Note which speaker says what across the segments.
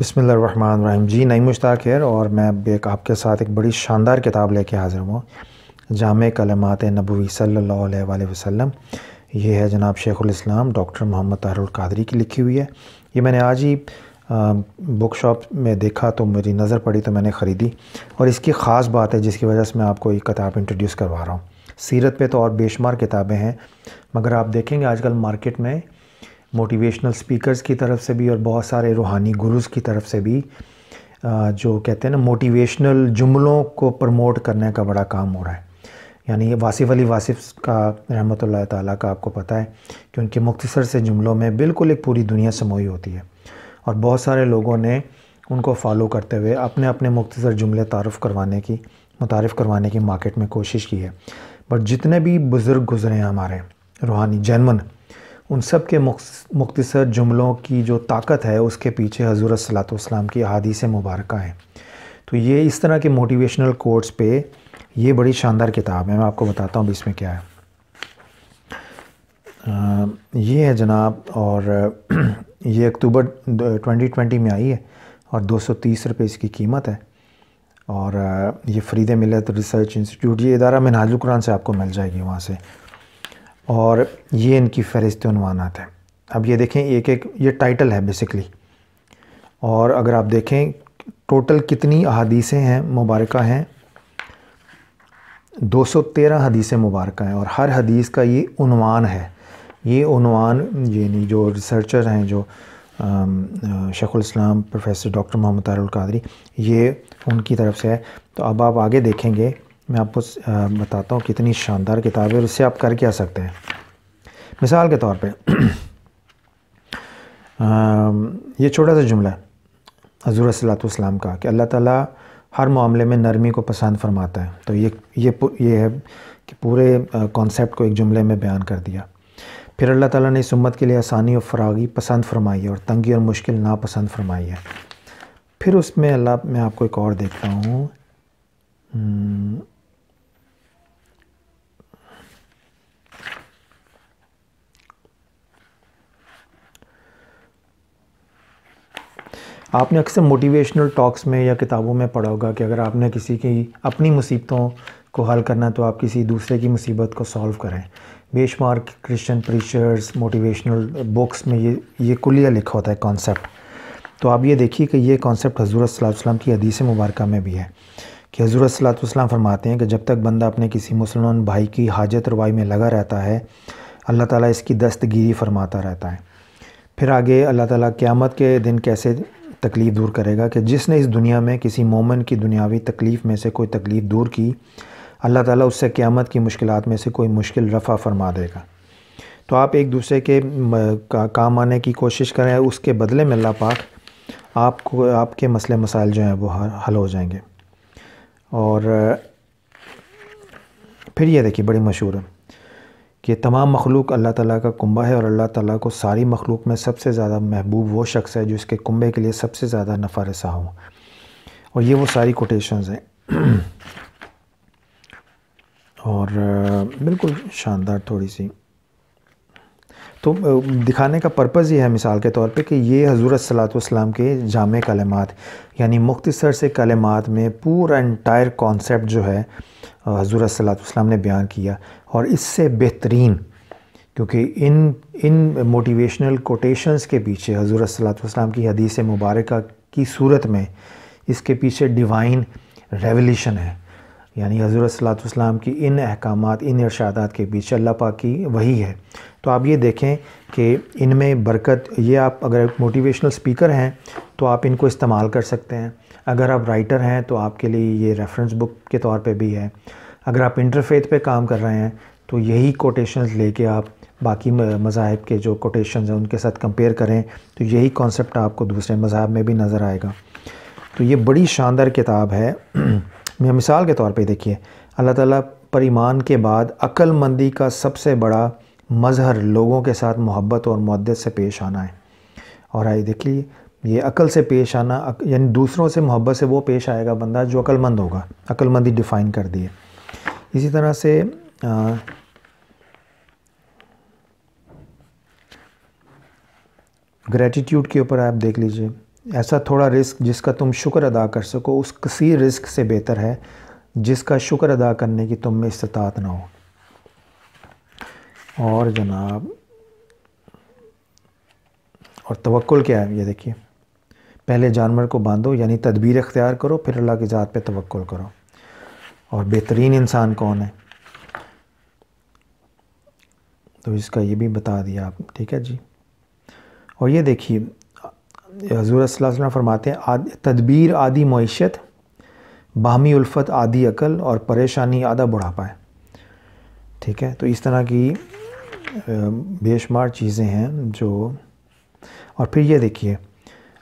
Speaker 1: बसमीम जी नई मुश्ताक है और मैं एक आपके साथ एक बड़ी शानदार किताब लेके हाज़िर हूँ जाम कलमात नबी सल्ला वसम ये है जनाब शेख़ुलस्लाम डॉक्टर मोहम्मद तारुल कादरी की लिखी हुई है ये मैंने आज ही बुक शॉप में देखा तो मेरी नज़र पड़ी तो मैंने ख़रीदी और इसकी ख़ास बात है जिसकी वजह से मैं आपको ये किताब इंट्रोड्यूस करवा रहा हूँ सीरत पर तो और बेशुमार किताबें हैं मगर आप देखेंगे आजकल मार्केट में मोटिवेशनल स्पीकर्स की तरफ से भी और बहुत सारे रूहानी गुरुज़ की तरफ से भी जो कहते हैं ना मोटिवेशनल जुमलों को प्रमोट करने का बड़ा काम हो रहा है यानी वासिफ़ अली वासिफ का रहमत ताला का आपको पता है कि उनके मुख्तसर से जुमलों में बिल्कुल एक पूरी दुनिया समोई होती है और बहुत सारे लोगों ने उनको फॉलो करते हुए अपने अपने मुख्तसर जुमले तारफ़ करवाने की मुतारफ़ करवाने की मार्केट में कोशिश की है बट जितने भी बुज़ुर्ग गुज़रे हैं हमारे रूहानी जैनमन उन सब के मुख्तर जुमलों की जो ताकत है उसके पीछे हजूर सलाम की अहादीस मुबारक हैं तो ये इस तरह के मोटिवेशनल कोर्स पे ये बड़ी शानदार किताब है मैं आपको बताता हूँ इसमें क्या है आ, ये है जनाब और ये अक्टूबर 2020 में आई है और 230 रुपये इसकी कीमत है और ये फरीद मिलत रिसर्च इंस्टीट्यूट ये इदारा मिनाजुल कुरान से आपको मिल जाएगी वहाँ से और ये इनकी फहरिस्त अनवानात है अब ये देखें एक एक ये टाइटल है बेसिकली और अगर आप देखें टोटल कितनी अदीसें हैं मुबारक हैं 213 हदीसें मुबारक हैं और हर हदीस का ये उनवान है ये उनवान यानी जो रिसर्चर हैं जो शेख़ुलस्लाम प्रोफेसर डॉक्टर मोहम्मद तारदरी ये उनकी तरफ से है तो अब आप आगे देखेंगे मैं आपको बताता हूँ कितनी शानदार किताब है उससे आप कर क्या सकते हैं मिसाल के तौर पे ये छोटा सा जुमला है हजूर सलाम का कि अल्लाह ताला हर मामले में नरमी को पसंद फरमाता है तो ये ये ये है कि पूरे कॉन्सेप्ट को एक जुमले में बयान कर दिया फिर अल्लाह ताला ने इस उम्मत के लिए आसानी और फरागी पसंद फरमाई है और तंगी और मुश्किल नापसंद फरमाई है फिर उसमें अल्लाह मैं आपको एक और देखता हूँ हम्म, आपने अक्सर मोटिवेशनल टॉक्स में या किताबों में पढ़ा होगा कि अगर आपने किसी की अपनी मुसीबतों को हल करना तो आप किसी दूसरे की मुसीबत को सॉल्व करें बेशुमार क्रिश्चियन प्रीचर्स मोटिवेशनल बुक्स में ये ये कुलिया लिखा होता है कॉन्सेप्ट तो आप ये देखिए कि ये कॉन्सेप्ट हजूर सलाम की हदीस मुबारक में भी है कि हजूर सलाम फरमाते हैं कि जब तक बंदा अपने किसी मुसलमान भाई की हाजत रवाई में लगा रहता है अल्लाह ताला इसकी दस्तगिरी फरमाता रहता है फिर आगे अल्लाह ताला क़्यामत के दिन कैसे तकलीफ़ दूर करेगा कि जिसने इस दुनिया में किसी मोमन की दुनियावी तकलीफ़ में से कोई तकलीफ़ दूर की अल्लाह ताला उससे क़्यामत की मुश्किल में से कोई मुश्किल रफ़ा फरमा देगा तो आप एक दूसरे के काम आने की कोशिश करें उसके बदले में अल्लाह पाक आपको आपके मसले मसाइल जो हैं वो हल हो जाएंगे और फिर ये देखिए बड़ी मशहूर है कि तमाम मखलूक अल्लाह ताला का कुंबा है और अल्लाह ताला को सारी मखलूक में सबसे ज़्यादा महबूब वो शख्स है जो इसके कुंबे के लिए सबसे ज़्यादा नफ़ा रसा हो और ये वो सारी कोटेशंस हैं और बिल्कुल शानदार थोड़ी सी तो दिखाने का पर्पज़ ये है मिसाल के तौर पे कि ये हजूर सलाम के जाम कलम यानी मुख्तसर से कलमात में पूरा इंटायर कॉन्सेप्ट जो है हजूर सलाम ने बयान किया और इससे बेहतरीन क्योंकि इन इन मोटिवेशनल कोटेशंस के पीछे हजूर सलाम की हदीस मुबारक की सूरत में इसके पीछे डिवाइन रेवोल्यूशन है यानी हज़र सलाम की इन अहकाम इन इर्शादात के बीच अल्लाह पा की वही है तो आप ये देखें कि इनमें बरकत ये आप अगर मोटिवेशनल स्पीकर हैं तो आप इनको इस्तेमाल कर सकते हैं अगर आप राइटर हैं तो आपके लिए ये रेफरेंस बुक के तौर पे भी है अगर आप इंटरफेथ पे काम कर रहे हैं तो यही कोटेशंस लेके आप बाकी मज़ाहब के जो कोटेशंस हैं उनके साथ कंपेयर करें तो यही कॉन्सेप्ट आपको दूसरे मज़ाहब में भी नज़र आएगा तो ये बड़ी शानदार किताब है मैं मिसाल के तौर पे देखिए अल्लाह ताला पर ईमान के बाद अक्लमंदी का सबसे बड़ा मज़हर लोगों के साथ मोहब्बत और मदद से पेश आना है और आइए देखिए ये अकल से पेश आना यानी दूसरों से मोहब्बत से वो पेश आएगा बंदा जो अक्लमंद होगा अक्लमंदी डिफ़ाइन कर दिए इसी तरह से आ, ग्रेटिट्यूड के ऊपर आप देख लीजिए ऐसा थोड़ा रिस्क जिसका तुम शुक्र अदा कर सको उस किसी रिस्क से बेहतर है जिसका शुक्र अदा करने की तुम में इस्तात ना हो और जनाब और तवक्ल क्या है ये देखिए पहले जानवर को बांधो यानी तदबीर अख्तियार करो फिर अल्लाह की ज़ात पे तवक्ल करो और बेहतरीन इंसान कौन है तो इसका ये भी बता दिया आप ठीक है जी और ये देखिए हजूर फरमाते हैं आद, तदबीर आदि मीशत बाहमी उल्फत आदि अकल और परेशानी आधा बुढ़ापा है ठीक है तो इस तरह की बेशुमार चीज़ें हैं जो और फिर ये देखिए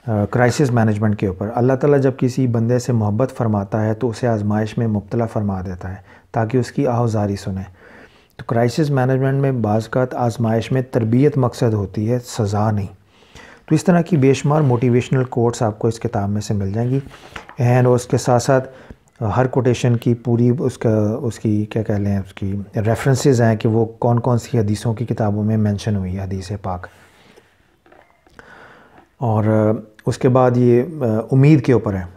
Speaker 1: क्राइसिस मैनेजमेंट के ऊपर अल्लाह ताला जब किसी बंदे से मोहब्बत फरमाता है तो उसे आजमाइश में मुबतला फरमा देता है ताकि उसकी आहोजारी सुने तो क्राइसिस मैनेजमेंट में बाज़ात आजमाइश में तरबियत मकसद होती है सज़ा नहीं तो इस तरह की बेशुमार मोटिवेशनल कोट्स आपको इस किताब में से मिल जाएंगी एंड उसके साथ साथ हर कोटेशन की पूरी उसका उसकी क्या कह लें उसकी रेफरेंसेस हैं कि वो कौन कौन सी हदीसों की किताबों में मेंशन हुई है हदीस पाक और उसके बाद ये उम्मीद के ऊपर है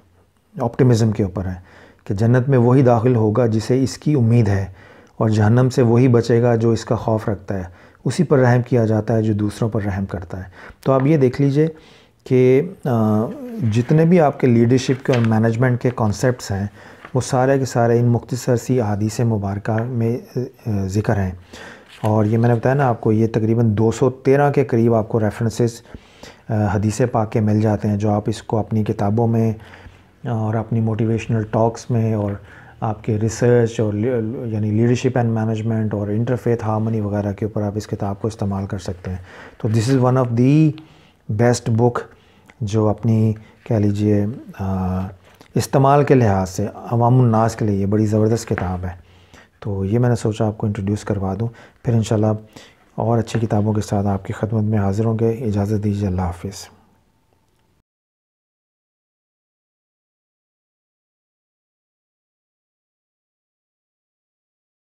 Speaker 1: ऑप्टिमिज्म के ऊपर है कि जन्नत में वही दाखिल होगा जिसे इसकी उम्मीद है और जहन्नम से वही बचेगा जो इसका खौफ रखता है उसी पर रहम किया जाता है जो दूसरों पर रहम करता है तो आप ये देख लीजिए कि जितने भी आपके लीडरशिप के और मैनेजमेंट के कॉन्सेप्ट हैं वो सारे के सारे इन मुख्तसर सी अहादीस मुबारक में ज़िक्र हैं और ये मैंने बताया ना आपको ये तकरीबन 213 के करीब आपको रेफरेंसेस हदीसे पा के मिल जाते हैं जो आप इसको अपनी किताबों में और अपनी मोटिवेशनल टॉक्स में और आपके रिसर्च और यानी लीडरशिप एंड मैनेजमेंट और इंटरफेथ हार्मनी वगैरह के ऊपर आप इस किताब को इस्तेमाल कर सकते हैं तो this is one of the best book जो अपनी कह लीजिए इस्तेमाल के लिहाज से अवामनास के लिए ये बड़ी ज़बरदस्त किताब है तो ये मैंने सोचा आपको इंट्रोड्यूस करवा दूँ फिर इन और अच्छी किताबों के साथ आपकी खदमत में हाज़िर होंगे इजाज़त दीजिए अल्लाह हाफिज़